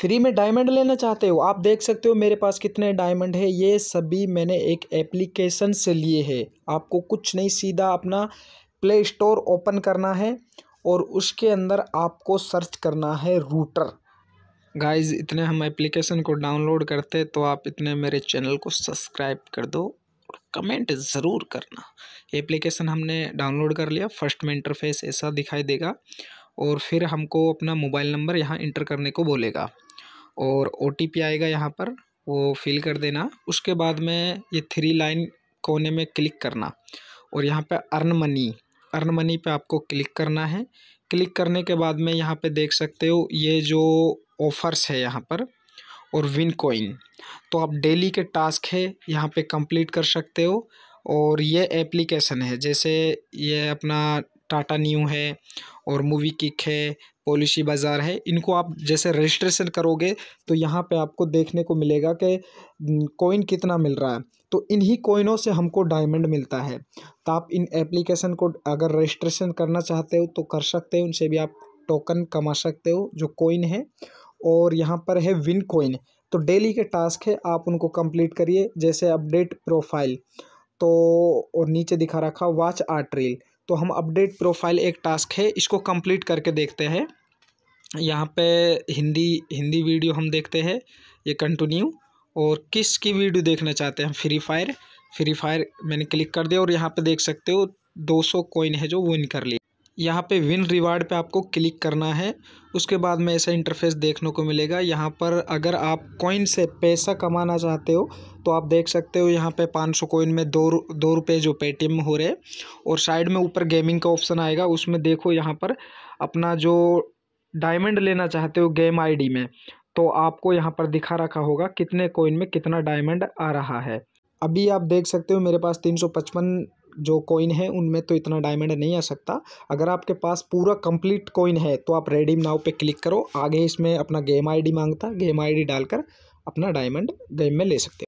free में diamond लेना चाहते हो आप देख सकते हो मेरे पास कितने डायमंड है ये सभी मैंने एक एप्लीकेशन से लिए है आपको कुछ नहीं सीधा अपना प्ले स्टोर ओपन करना है और उसके अंदर आपको सर्च करना है रूटर गाइस इतने हम एप्लीकेशन को डाउनलोड करते तो आप इतने मेरे चैनल को सब्सक्राइब कर दो और कमेंट ज़रूर करना एप्लीकेशन हमने डाउनलोड कर लिया फर्स्ट में इंटरफेस ऐसा दिखाई देगा और फिर हमको अपना मोबाइल नंबर यहाँ इंटर करने को बोलेगा और ओ टी पी आएगा यहाँ पर वो फिल कर देना उसके बाद में ये थ्री लाइन कोने में क्लिक करना और यहाँ पे अर्न मनी अर्न मनी पे आपको क्लिक करना है क्लिक करने के बाद में यहाँ पे देख सकते हो ये जो ऑफ़र्स है यहाँ पर और विन कोइन तो आप डेली के टास्क है यहाँ पे कंप्लीट कर सकते हो और ये एप्लीकेशन है जैसे ये अपना टाटा न्यू है और मूवी किक है पॉलिसी बाज़ार है इनको आप जैसे रजिस्ट्रेशन करोगे तो यहाँ पे आपको देखने को मिलेगा कि कॉइन कितना मिल रहा है तो इन्हीं कॉइनों से हमको डायमंड मिलता है तो आप इन एप्लीकेशन को अगर रजिस्ट्रेशन करना चाहते हो तो कर सकते हो उनसे भी आप टोकन कमा सकते हो जो कॉइन है और यहाँ पर है विन कॉइन तो डेली के टास्क है आप उनको कंप्लीट करिए जैसे अपडेट प्रोफाइल तो और नीचे दिखा रखा वाच आर्ट रील तो हम अपडेट प्रोफाइल एक टास्क है इसको कंप्लीट करके देखते हैं यहाँ पे हिंदी हिंदी वीडियो हम देखते हैं ये कंटिन्यू और किस की वीडियो देखना चाहते हैं फ्री फायर फ्री फायर मैंने क्लिक कर दिया और यहाँ पे देख सकते हो 200 कॉइन है जो विन कर लिया यहाँ पे विन रिवार्ड पे आपको क्लिक करना है उसके बाद में ऐसा इंटरफेस देखने को मिलेगा यहाँ पर अगर आप कॉइन से पैसा कमाना चाहते हो तो आप देख सकते हो यहाँ पे 500 सौ कॉइन में दो दो रुपये जो पेटीएम हो रहे और साइड में ऊपर गेमिंग का ऑप्शन आएगा उसमें देखो यहाँ पर अपना जो डायमंड लेना चाहते हो गेम आई में तो आपको यहाँ पर दिखा रखा होगा कितने कॉइन में कितना डायमंड आ रहा है अभी आप देख सकते हो मेरे पास तीन सौ पचपन जो कॉइन है उनमें तो इतना डायमंड नहीं आ सकता अगर आपके पास पूरा कंप्लीट कॉइन है तो आप रेडीम नाव पे क्लिक करो आगे इसमें अपना गेम आईडी मांगता गेम आईडी डालकर अपना डायमंड गेम में ले सकते